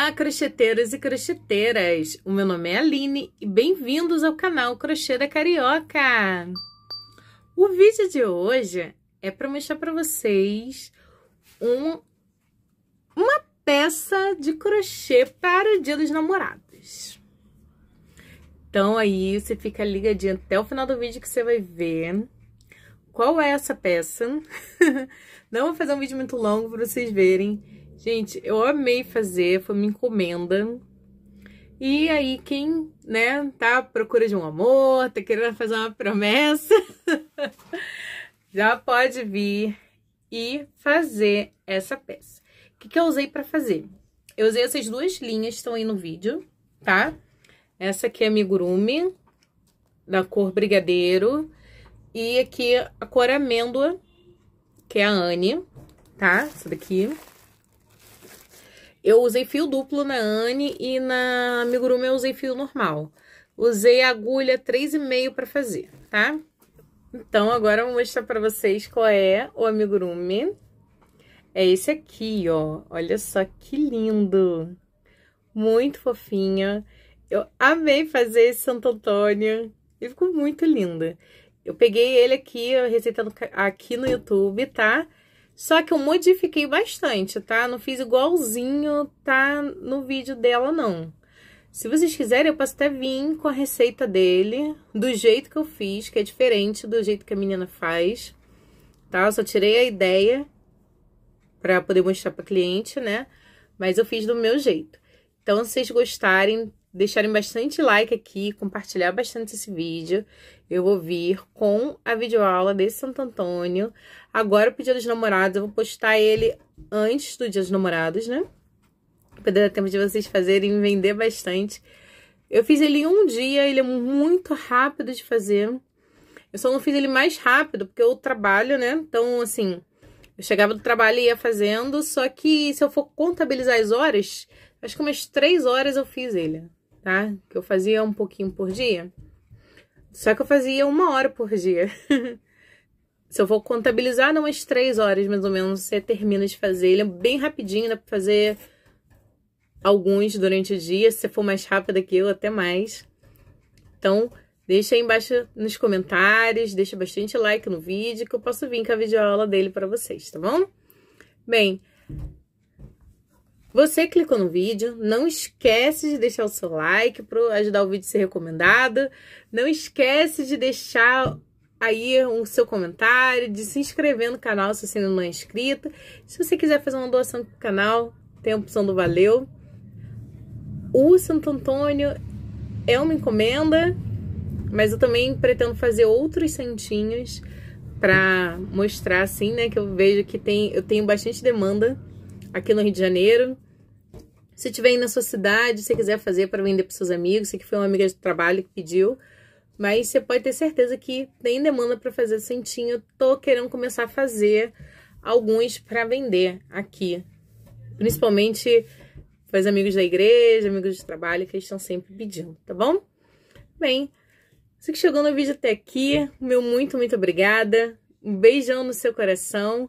Olá, crocheteiros e crocheteiras! O meu nome é Aline e bem-vindos ao canal Crochê da Carioca! O vídeo de hoje é para mostrar para vocês um, uma peça de crochê para o Dia dos Namorados. Então aí você fica ligadinho até o final do vídeo que você vai ver qual é essa peça. Não vou fazer um vídeo muito longo para vocês verem Gente, eu amei fazer, foi uma encomenda. E aí, quem, né, tá à procura de um amor, tá querendo fazer uma promessa, já pode vir e fazer essa peça. O que, que eu usei para fazer? Eu usei essas duas linhas que estão aí no vídeo, tá? Essa aqui é a amigurumi, da cor brigadeiro. E aqui a cor amêndoa, que é a Anne, tá? Essa daqui. Eu usei fio duplo na Anne e na Amigurumi eu usei fio normal. Usei agulha 3,5 para fazer, tá? Então, agora eu vou mostrar para vocês qual é o amigurumi. É esse aqui, ó. Olha só que lindo. Muito fofinha. Eu amei fazer esse Santo Antônio. Ele ficou muito lindo. Eu peguei ele aqui, a receita aqui no YouTube, tá? Só que eu modifiquei bastante, tá? Não fiz igualzinho tá no vídeo dela, não. Se vocês quiserem, eu posso até vir com a receita dele, do jeito que eu fiz, que é diferente do jeito que a menina faz, tá? Eu só tirei a ideia para poder mostrar para cliente, né? Mas eu fiz do meu jeito. Então, se vocês gostarem, deixarem bastante like aqui, compartilhar bastante esse vídeo. Eu vou vir com a videoaula desse Santo Antônio. Agora, o Dia dos Namorados, eu vou postar ele antes do Dia dos Namorados, né? Pra dar tempo de vocês fazerem vender bastante. Eu fiz ele em um dia, ele é muito rápido de fazer. Eu só não fiz ele mais rápido, porque eu trabalho, né? Então, assim, eu chegava do trabalho e ia fazendo, só que se eu for contabilizar as horas, acho que umas três horas eu fiz ele tá? Que eu fazia um pouquinho por dia. Só que eu fazia uma hora por dia. Se eu vou contabilizar, não umas três horas mais ou menos. Você termina de fazer. Ele é bem rapidinho, dá pra fazer alguns durante o dia. Se você for mais rápida que eu, até mais. Então, deixa aí embaixo nos comentários, deixa bastante like no vídeo que eu posso vir com a videoaula dele para vocês, tá bom? Bem, você clicou no vídeo, não esquece de deixar o seu like para ajudar o vídeo a ser recomendado. Não esquece de deixar aí o seu comentário, de se inscrever no canal se você ainda não é inscrito. Se você quiser fazer uma doação para o canal, tem a opção do Valeu. O Santo Antônio é uma encomenda, mas eu também pretendo fazer outros santinhos para mostrar assim, né, que eu vejo que tem eu tenho bastante demanda aqui no Rio de Janeiro. Se tiver aí na sua cidade, se quiser fazer para vender para seus amigos, sei que foi uma amiga de trabalho que pediu, mas você pode ter certeza que tem demanda para fazer cintinho. Eu tô querendo começar a fazer alguns para vender aqui. Principalmente para os amigos da igreja, amigos de trabalho que eles estão sempre pedindo, tá bom? Bem, você que chegou no vídeo até aqui, meu muito, muito obrigada. Um beijão no seu coração.